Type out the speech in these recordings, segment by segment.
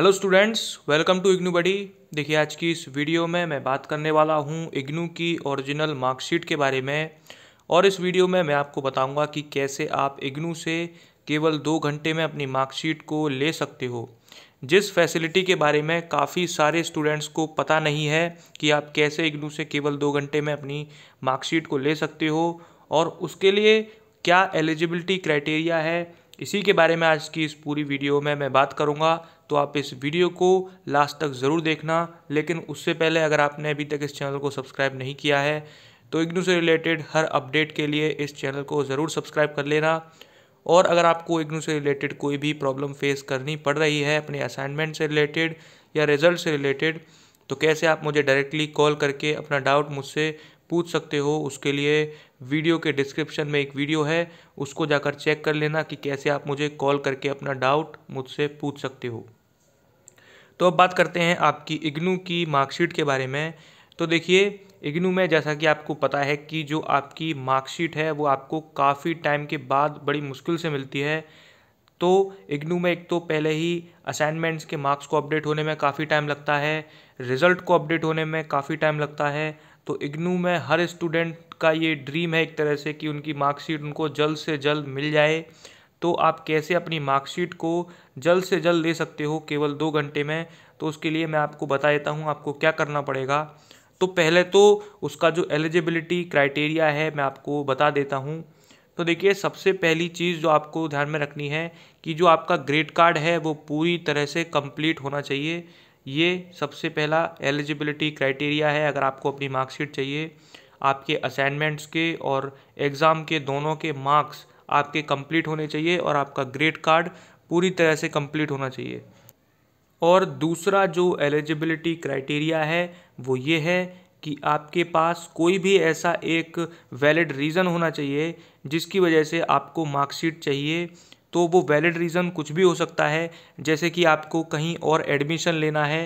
hello students welcome to IGNOU buddy देखिए आज की इस वीडियो में मैं बात करने वाला हूँ इग्नू की ओरिजिनल मार्कशीट के बारे में और इस वीडियो में मैं आपको बताऊँगा कि कैसे आप इग्नू से केवल दो घंटे में अपनी मार्कशीट को ले सकते हो जिस फैसिलिटी के बारे में काफ़ी सारे स्टूडेंट्स को पता नहीं है कि आप कैसे इग्नू से केवल दो घंटे में अपनी मार्कशीट को ले सकते हो और उसके लिए क्या एलिजिबिलिटी क्राइटेरिया है इसी के बारे में आज की इस पूरी वीडियो में मैं बात करूंगा तो आप इस वीडियो को लास्ट तक ज़रूर देखना लेकिन उससे पहले अगर आपने अभी तक इस चैनल को सब्सक्राइब नहीं किया है तो इग्नू से रिलेटेड हर अपडेट के लिए इस चैनल को ज़रूर सब्सक्राइब कर लेना और अगर आपको इग्नू से रिलेटेड कोई भी प्रॉब्लम फेस करनी पड़ रही है अपने असाइनमेंट से रिलेटेड या रिजल्ट से रिलेटेड तो कैसे आप मुझे डायरेक्टली कॉल करके अपना डाउट मुझसे पूछ सकते हो उसके लिए वीडियो के डिस्क्रिप्शन में एक वीडियो है उसको जाकर चेक कर लेना कि कैसे आप मुझे कॉल करके अपना डाउट मुझसे पूछ सकते हो तो अब बात करते हैं आपकी इग्नू की मार्कशीट के बारे में तो देखिए इग्नू में जैसा कि आपको पता है कि जो आपकी मार्कशीट है वो आपको काफ़ी टाइम के बाद बड़ी मुश्किल से मिलती है तो इग्नू में एक तो पहले ही असाइनमेंट्स के मार्क्स को अपडेट होने में काफ़ी टाइम लगता है रिज़ल्ट को अपडेट होने में काफ़ी टाइम लगता है तो इग्नू में हर स्टूडेंट का ये ड्रीम है एक तरह से कि उनकी मार्कशीट उनको जल्द से जल्द मिल जाए तो आप कैसे अपनी मार्कशीट को जल्द से जल्द ले सकते हो केवल दो घंटे में तो उसके लिए मैं आपको बता देता हूँ आपको क्या करना पड़ेगा तो पहले तो उसका जो एलिजिबिलिटी क्राइटेरिया है मैं आपको बता देता हूँ तो देखिए सबसे पहली चीज़ जो आपको ध्यान में रखनी है कि जो आपका ग्रेड कार्ड है वो पूरी तरह से कंप्लीट होना चाहिए ये सबसे पहला एलिजिबिलिटी क्राइटेरिया है अगर आपको अपनी मार्कशीट चाहिए आपके असाइनमेंट्स के और एग्ज़ाम के दोनों के मार्क्स आपके कंप्लीट होने चाहिए और आपका ग्रेड कार्ड पूरी तरह से कंप्लीट होना चाहिए और दूसरा जो एलिजिबिलिटी क्राइटेरिया है वो ये है कि आपके पास कोई भी ऐसा एक वैलिड रीज़न होना चाहिए जिसकी वजह से आपको मार्कशीट चाहिए तो वो वैलिड रीज़न कुछ भी हो सकता है जैसे कि आपको कहीं और एडमिशन लेना है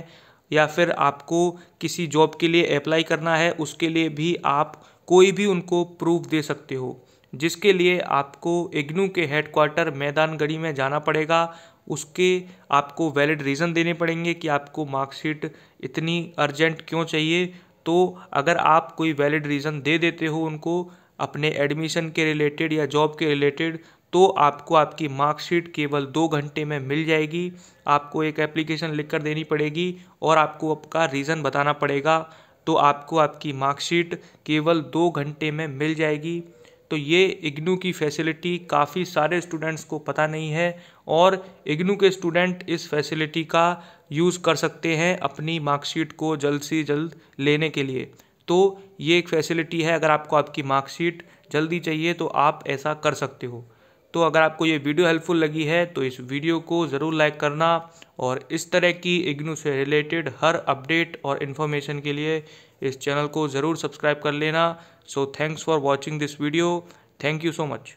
या फिर आपको किसी जॉब के लिए अप्लाई करना है उसके लिए भी आप कोई भी उनको प्रूफ दे सकते हो जिसके लिए आपको इग्नू के हेडक्वार्टर मैदानगढ़ी में जाना पड़ेगा उसके आपको वैलिड रीज़न देने पड़ेंगे कि आपको मार्कशीट इतनी अर्जेंट क्यों चाहिए तो अगर आप कोई वैलिड रीज़न दे देते हो उनको अपने एडमिशन के रिलेटेड या जॉब के रिलेटेड तो आपको आपकी मार्कशीट केवल दो घंटे में मिल जाएगी आपको एक एप्लीकेशन लिख कर देनी पड़ेगी और आपको आपका रीज़न बताना पड़ेगा तो आपको आपकी मार्कशीट केवल दो घंटे में मिल जाएगी तो ये इग्नू की फैसिलिटी काफ़ी सारे स्टूडेंट्स को पता नहीं है और इग्नू के स्टूडेंट इस फैसिलिटी का यूज़ कर सकते हैं अपनी मार्कशीट को जल्द से जल्द लेने के लिए तो ये एक फैसिलिटी है अगर आपको आपकी मार्कशीट जल्दी चाहिए तो आप ऐसा कर सकते हो तो अगर आपको ये वीडियो हेल्पफुल लगी है तो इस वीडियो को ज़रूर लाइक करना और इस तरह की इग्नू से रिलेटेड हर अपडेट और इन्फॉर्मेशन के लिए इस चैनल को ज़रूर सब्सक्राइब कर लेना so thanks for watching this video thank you so much